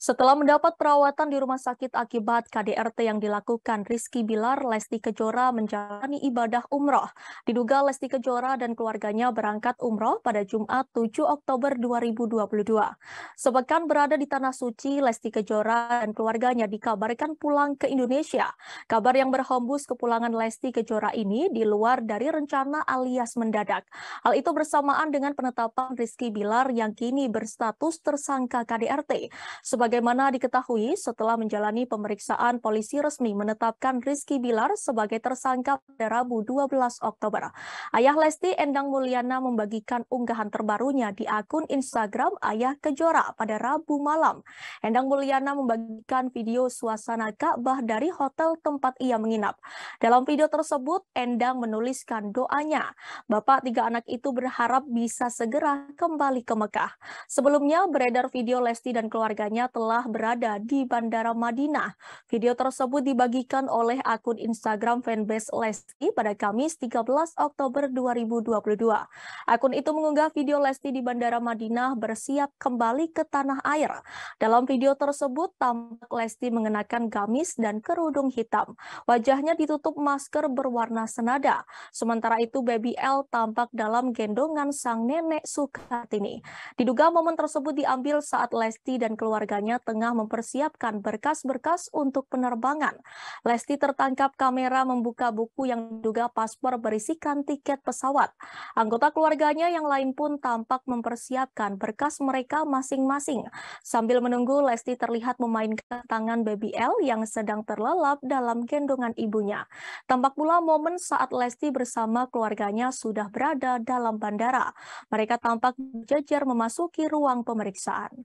Setelah mendapat perawatan di rumah sakit akibat KDRT yang dilakukan, Rizky Bilar, Lesti Kejora menjalani ibadah umroh. Diduga Lesti Kejora dan keluarganya berangkat umroh pada Jumat 7 Oktober 2022. Sepekan berada di Tanah Suci, Lesti Kejora dan keluarganya dikabarkan pulang ke Indonesia. Kabar yang berhembus kepulangan Lesti Kejora ini di luar dari rencana alias mendadak. Hal itu bersamaan dengan penetapan Rizky Bilar yang kini berstatus tersangka KDRT. Sebagai Sebagaimana diketahui, setelah menjalani pemeriksaan, polisi resmi menetapkan Rizky Bilar sebagai tersangka pada Rabu 12 Oktober. Ayah Lesti Endang Mulyana membagikan unggahan terbarunya di akun Instagram Ayah Kejora pada Rabu malam. Endang Mulyana membagikan video suasana Ka'bah dari hotel tempat ia menginap. Dalam video tersebut, Endang menuliskan doanya. Bapak tiga anak itu berharap bisa segera kembali ke Mekah. Sebelumnya, beredar video Lesti dan keluarganya telah telah berada di Bandara Madinah. Video tersebut dibagikan oleh akun Instagram fanbase Lesti pada Kamis 13 Oktober 2022. Akun itu mengunggah video Lesti di Bandara Madinah bersiap kembali ke tanah air. Dalam video tersebut tampak Lesti mengenakan gamis dan kerudung hitam. Wajahnya ditutup masker berwarna senada. Sementara itu Baby L tampak dalam gendongan sang nenek Sukatini. Diduga momen tersebut diambil saat Lesti dan keluarganya tengah mempersiapkan berkas-berkas untuk penerbangan. Lesti tertangkap kamera membuka buku yang diduga paspor berisikan tiket pesawat. Anggota keluarganya yang lain pun tampak mempersiapkan berkas mereka masing-masing. Sambil menunggu, Lesti terlihat memainkan tangan baby L yang sedang terlelap dalam gendongan ibunya. Tampak pula momen saat Lesti bersama keluarganya sudah berada dalam bandara. Mereka tampak jejer memasuki ruang pemeriksaan.